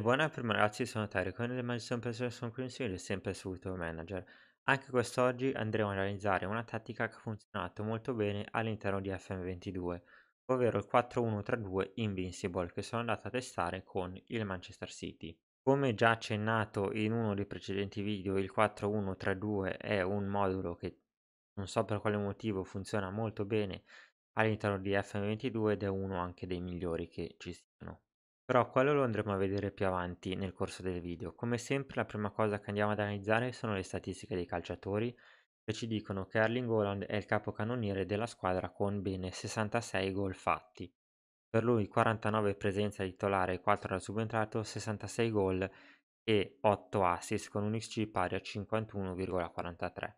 Le buone ragazzi, sono Tericone e Madison Person Consiglio e sempre su YouTube manager. Anche quest'oggi andremo a realizzare una tattica che ha funzionato molto bene all'interno di FM22, ovvero il 4-1-3-2 Invincible che sono andato a testare con il Manchester City. Come già accennato in uno dei precedenti video, il 4132 è un modulo che non so per quale motivo funziona molto bene all'interno di FM22 ed è uno anche dei migliori che ci siano. Però quello lo andremo a vedere più avanti nel corso del video. Come sempre la prima cosa che andiamo ad analizzare sono le statistiche dei calciatori che ci dicono che Erling Haaland è il capocannoniere della squadra con bene 66 gol fatti. Per lui 49 presenza titolare, 4 da subentrato, 66 gol e 8 assist con un XG pari a 51,43.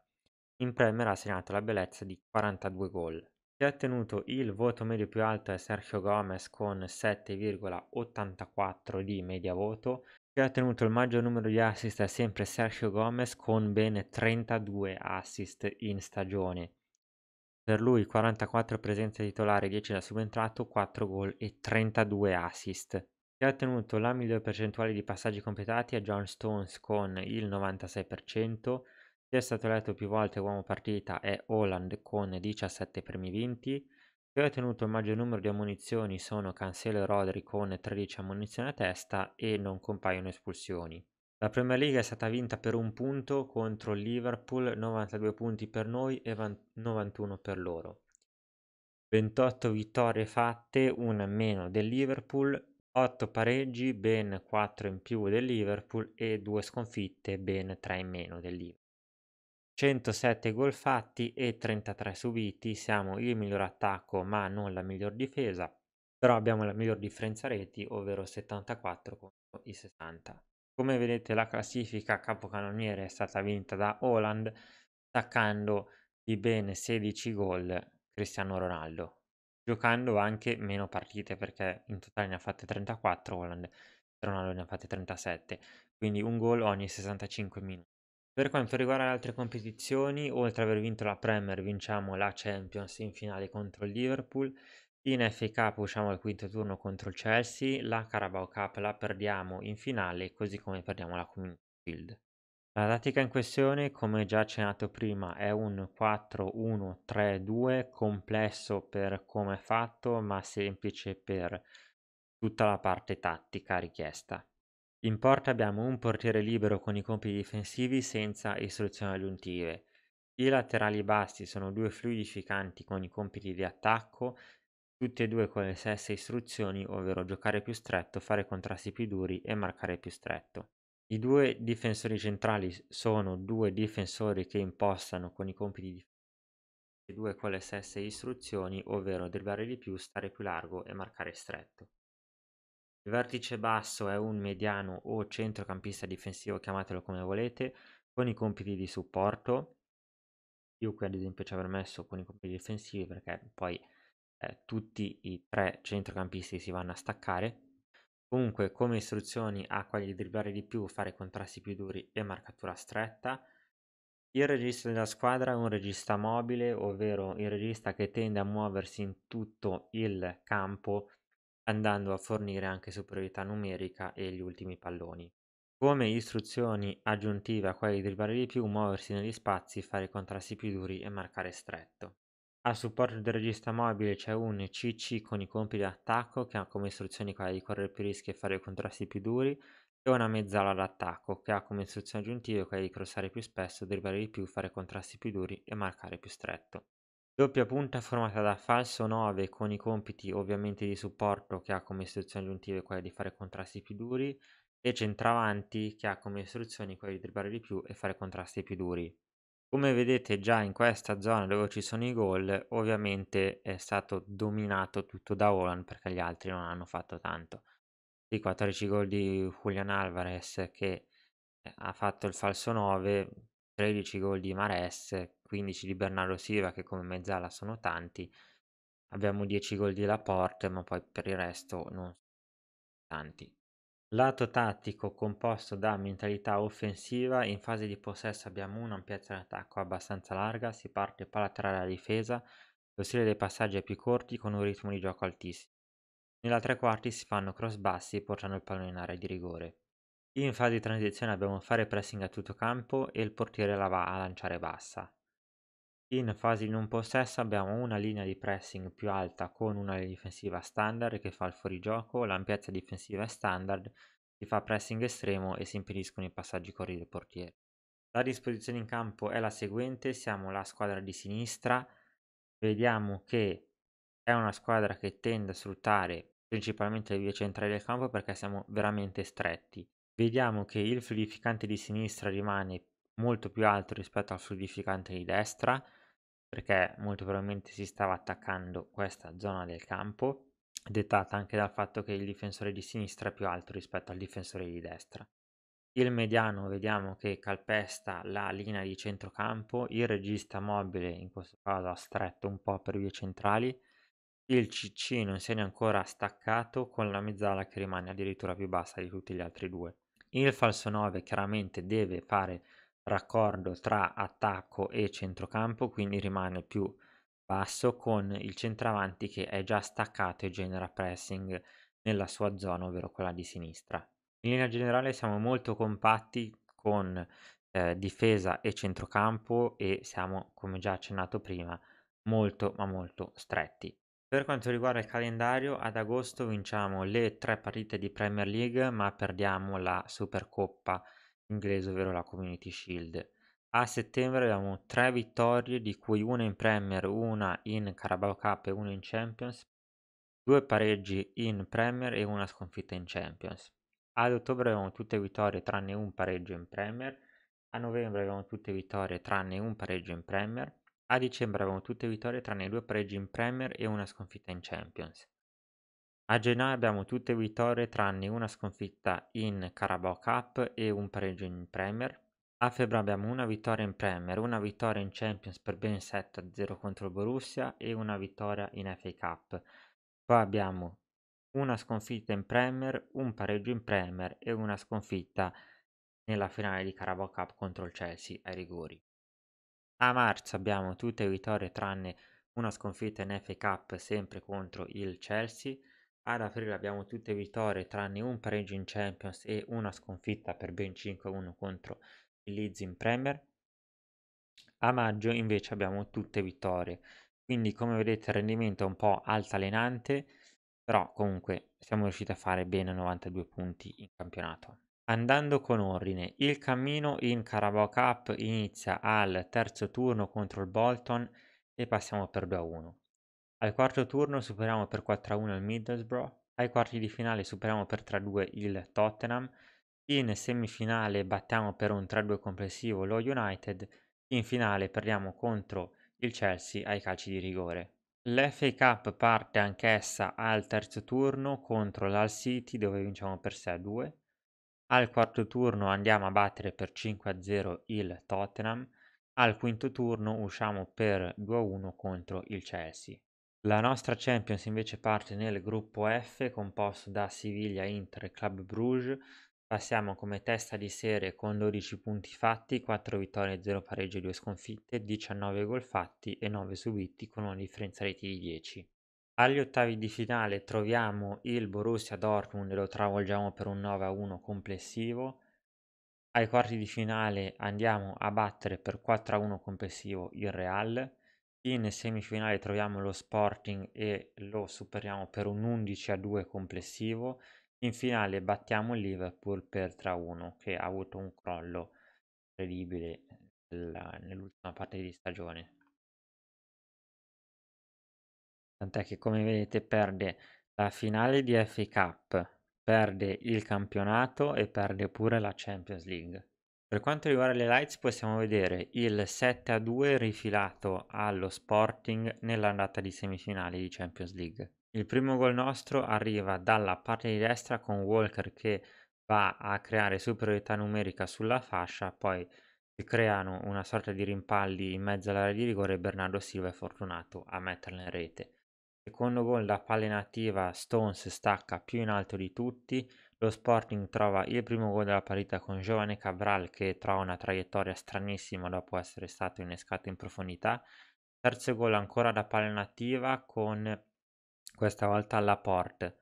In Premier ha segnato la bellezza di 42 gol che ha ottenuto il voto medio più alto è Sergio Gomez con 7,84 di media voto, che ha ottenuto il maggior numero di assist è sempre Sergio Gomez con ben 32 assist in stagione. Per lui 44 presenze titolari, 10 da subentrato, 4 gol e 32 assist. Che ha ottenuto la migliore percentuale di passaggi completati è John Stones con il 96%, chi è stato eletto più volte uomo partita è Holland con 17 premi vinti. Chi ha ottenuto il maggior numero di ammunizioni sono Cancelo e Rodri con 13 ammunizioni a testa e non compaiono espulsioni. La Premier League è stata vinta per un punto contro il Liverpool, 92 punti per noi e 91 per loro. 28 vittorie fatte, una meno del Liverpool, 8 pareggi, ben 4 in più del Liverpool e 2 sconfitte, ben 3 in meno del Liverpool. 107 gol fatti e 33 subiti, siamo il miglior attacco ma non la miglior difesa, però abbiamo la miglior differenza reti, ovvero 74 contro i 60. Come vedete la classifica capocannoniere è stata vinta da Holland, staccando di bene 16 gol Cristiano Ronaldo, giocando anche meno partite perché in totale ne ha fatte 34 Holland, Ronaldo ne ha fatte 37, quindi un gol ogni 65 minuti. Per quanto riguarda le altre competizioni, oltre ad aver vinto la Premier, vinciamo la Champions in finale contro il Liverpool, in FA Cup usciamo al quinto turno contro il Chelsea, la Carabao Cup la perdiamo in finale, così come perdiamo la Community Field. La tattica in questione, come già accennato prima, è un 4-1-3-2 complesso per come è fatto, ma semplice per tutta la parte tattica richiesta. In porta abbiamo un portiere libero con i compiti difensivi senza istruzioni aggiuntive. I laterali bassi sono due fluidificanti con i compiti di attacco, tutti e due con le stesse istruzioni, ovvero giocare più stretto, fare contrasti più duri e marcare più stretto. I due difensori centrali sono due difensori che impostano con i compiti difensivi due con le stesse istruzioni, ovvero dribblare di più, stare più largo e marcare stretto vertice basso è un mediano o centrocampista difensivo, chiamatelo come volete, con i compiti di supporto. Io qui ad esempio ci avrei messo con i compiti difensivi perché poi eh, tutti i tre centrocampisti si vanno a staccare. Comunque come istruzioni ha quelle di dribblare di più, fare contrasti più duri e marcatura stretta. Il regista della squadra è un regista mobile, ovvero il regista che tende a muoversi in tutto il campo andando a fornire anche superiorità numerica e gli ultimi palloni. Come istruzioni aggiuntive a quelle di dribblare di più, muoversi negli spazi, fare contrasti più duri e marcare stretto. A supporto del regista mobile c'è un CC con i compiti d'attacco che ha come istruzioni quella di correre più rischi e fare contrasti più duri e una mezzala d'attacco che ha come istruzioni aggiuntive quella di crossare più spesso, dribblare di più, fare contrasti più duri e marcare più stretto. Doppia punta formata da falso 9 con i compiti ovviamente di supporto che ha come istruzioni aggiuntive quella di fare contrasti più duri e centravanti che ha come istruzioni quella di dribbare di più e fare contrasti più duri. Come vedete già in questa zona dove ci sono i gol ovviamente è stato dominato tutto da Holland perché gli altri non hanno fatto tanto. I 14 gol di Julian Alvarez che eh, ha fatto il falso 9 13 gol di Mares, 15 di Bernardo Silva che come mezzala sono tanti, abbiamo 10 gol di Laporte ma poi per il resto non sono tanti. Lato tattico composto da mentalità offensiva, in fase di possesso abbiamo un'ampiezza di attacco abbastanza larga, si parte palatrale alla difesa, lo stile dei passaggi è più corti con un ritmo di gioco altissimo. Nella tre quarti si fanno cross bassi portando il pallone in area di rigore. In fase di transizione abbiamo fare pressing a tutto campo e il portiere la va a lanciare bassa. In fase di non possesso abbiamo una linea di pressing più alta con una linea difensiva standard che fa il fuorigioco, l'ampiezza difensiva è standard, si fa pressing estremo e si impediscono i passaggi corri del portiere. La disposizione in campo è la seguente, siamo la squadra di sinistra, vediamo che è una squadra che tende a sfruttare principalmente le vie centrali del campo perché siamo veramente stretti vediamo che il fluidificante di sinistra rimane molto più alto rispetto al fluidificante di destra perché molto probabilmente si stava attaccando questa zona del campo dettata anche dal fatto che il difensore di sinistra è più alto rispetto al difensore di destra. Il mediano vediamo che calpesta la linea di centrocampo, il regista mobile in questo caso ha stretto un po' per vie centrali, il cc non se ne è ancora staccato con la mezzala che rimane addirittura più bassa di tutti gli altri due. Il falso 9 chiaramente deve fare raccordo tra attacco e centrocampo, quindi rimane più basso con il centravanti che è già staccato e genera pressing nella sua zona, ovvero quella di sinistra. In linea generale siamo molto compatti con eh, difesa e centrocampo e siamo, come già accennato prima, molto ma molto stretti. Per quanto riguarda il calendario, ad agosto vinciamo le tre partite di Premier League, ma perdiamo la Supercoppa inglese, ovvero la Community Shield. A settembre abbiamo tre vittorie, di cui una in Premier, una in Carabao Cup e una in Champions, due pareggi in Premier e una sconfitta in Champions. Ad ottobre abbiamo tutte vittorie tranne un pareggio in Premier, a novembre abbiamo tutte vittorie tranne un pareggio in Premier, a dicembre avevano tutte vittorie tranne due pareggi in Premier e una sconfitta in Champions. A gennaio abbiamo tutte vittorie tranne una sconfitta in Carabao Cup e un pareggio in Premier. A febbraio abbiamo una vittoria in Premier, una vittoria in Champions per ben 7-0 contro il Borussia e una vittoria in FA Cup. Poi abbiamo una sconfitta in Premier, un pareggio in Premier e una sconfitta nella finale di Carabao Cup contro il Chelsea ai rigori. A marzo abbiamo tutte vittorie tranne una sconfitta in FA Cup sempre contro il Chelsea. Ad aprile abbiamo tutte vittorie tranne un pareggio in Champions e una sconfitta per ben 5-1 contro il Leeds in Premier. A maggio invece abbiamo tutte vittorie. Quindi come vedete il rendimento è un po' altalenante, però comunque siamo riusciti a fare bene 92 punti in campionato. Andando con ordine, il cammino in Carabao Cup inizia al terzo turno contro il Bolton e passiamo per 2-1. Al quarto turno superiamo per 4-1 il Middlesbrough, ai quarti di finale superiamo per 3-2 il Tottenham, in semifinale battiamo per un 3-2 complessivo lo United, in finale perdiamo contro il Chelsea ai calci di rigore. L'FA Cup parte anch'essa al terzo turno contro l'Al City dove vinciamo per 6-2. Al quarto turno andiamo a battere per 5 0 il Tottenham. Al quinto turno usciamo per 2 1 contro il Chelsea. La nostra Champions invece parte nel gruppo F composto da Siviglia, Inter e Club Bruges. Passiamo come testa di serie con 12 punti fatti, 4 vittorie, 0 pareggi, 2 sconfitte, 19 gol fatti e 9 subiti con una differenza reti di 10. Agli ottavi di finale troviamo il Borussia Dortmund e lo travolgiamo per un 9-1 a complessivo. Ai quarti di finale andiamo a battere per 4-1 a complessivo il Real. In semifinale troviamo lo Sporting e lo superiamo per un 11-2 a complessivo. In finale battiamo il Liverpool per 3-1 a che ha avuto un crollo incredibile nell'ultima parte di stagione. Tant'è che come vedete perde la finale di FA Cup, perde il campionato e perde pure la Champions League. Per quanto riguarda le lights possiamo vedere il 7 2 rifilato allo Sporting nell'andata di semifinale di Champions League. Il primo gol nostro arriva dalla parte di destra con Walker che va a creare superiorità numerica sulla fascia, poi si creano una sorta di rimpalli in mezzo all'area di rigore e Bernardo Silva è fortunato a metterla in rete. Secondo gol da palla nativa, Stones stacca più in alto di tutti, lo Sporting trova il primo gol della partita con giovane Cabral che trova una traiettoria stranissima dopo essere stato innescato in profondità. Terzo gol ancora da palla nativa con questa volta alla Laporte.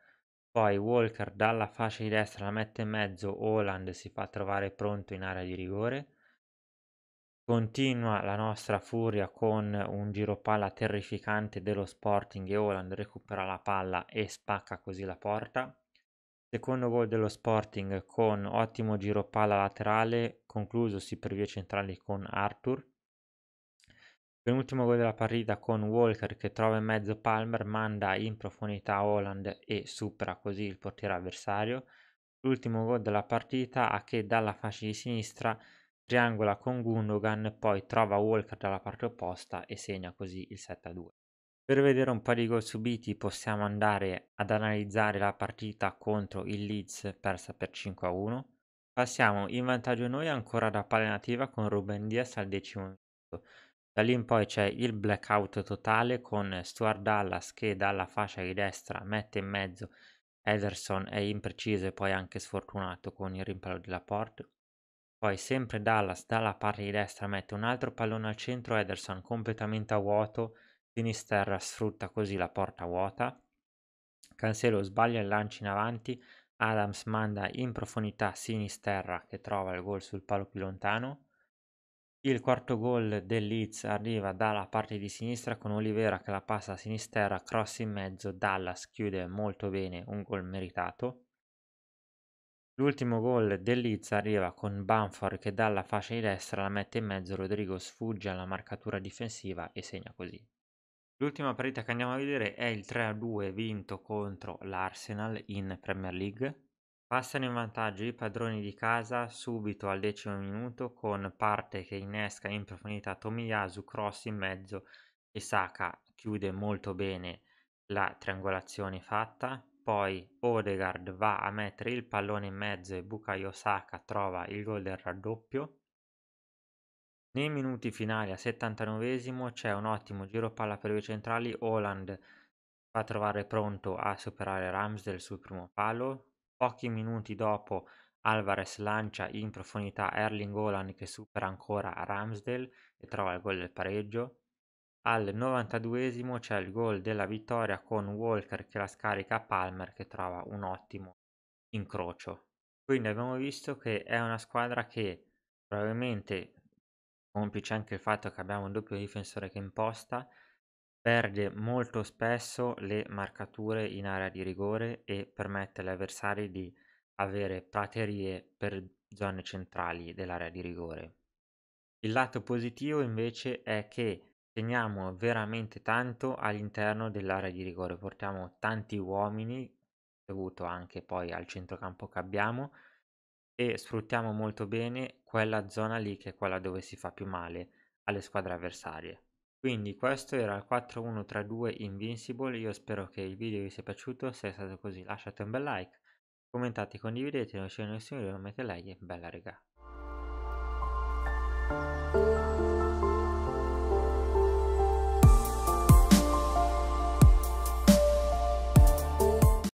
Poi Walker dalla fascia di destra la mette in mezzo, Holland si fa trovare pronto in area di rigore. Continua la nostra furia con un giro palla terrificante dello Sporting e Holland recupera la palla e spacca così la porta. Secondo gol dello Sporting con ottimo giro palla laterale, conclusosi per vie centrali con Arthur. Penultimo gol della partita con Walker che trova in mezzo Palmer, manda in profondità Holland e supera così il portiere avversario. L'ultimo gol della partita a che dalla fascia di sinistra Triangola con Gundogan, poi trova Walker dalla parte opposta e segna così il 7-2. Per vedere un po' di gol subiti possiamo andare ad analizzare la partita contro il Leeds persa per 5-1. Passiamo in vantaggio noi ancora da palla nativa con Ruben Diaz al decimo minuto. Da lì in poi c'è il blackout totale con Stuart Dallas che dalla fascia di destra mette in mezzo Ederson è impreciso e poi anche sfortunato con il rimpallo della porta. Poi sempre Dallas dalla parte di destra mette un altro pallone al centro, Ederson completamente a vuoto, Sinisterra sfrutta così la porta vuota, Cancelo sbaglia il lancio in avanti, Adams manda in profondità Sinisterra che trova il gol sul palo più lontano. Il quarto gol del Leeds arriva dalla parte di sinistra con Olivera che la passa a sinistra, cross in mezzo, Dallas chiude molto bene, un gol meritato. L'ultimo gol del Leeds arriva con Banford che dalla fascia di destra la mette in mezzo, Rodrigo sfugge alla marcatura difensiva e segna così. L'ultima partita che andiamo a vedere è il 3-2 vinto contro l'Arsenal in Premier League. Passano in vantaggio i padroni di casa subito al decimo minuto con parte che innesca in profondità Tomiyasu, cross in mezzo e Saka chiude molto bene la triangolazione fatta. Poi Odegaard va a mettere il pallone in mezzo e Bukayo Osaka trova il gol del raddoppio. Nei minuti finali a 79 c'è un ottimo giro palla per i centrali, Holland fa trovare pronto a superare Ramsdale sul primo palo. Pochi minuti dopo Alvarez lancia in profondità Erling Holland che supera ancora Ramsdale e trova il gol del pareggio. Al novantaduesimo c'è il gol della vittoria con Walker che la scarica a Palmer che trova un ottimo incrocio. Quindi abbiamo visto che è una squadra che probabilmente, complice anche il fatto che abbiamo un doppio difensore che imposta, perde molto spesso le marcature in area di rigore e permette agli avversari di avere praterie per zone centrali dell'area di rigore. Il lato positivo invece è che Teniamo veramente tanto all'interno dell'area di rigore, portiamo tanti uomini, dovuto anche poi al centrocampo che abbiamo, e sfruttiamo molto bene quella zona lì che è quella dove si fa più male alle squadre avversarie. Quindi questo era il 4-1-3-2 Invincible, io spero che il video vi sia piaciuto, se è stato così lasciate un bel like, commentate, condividete, non c'è nessuno, non mette lei e bella regà.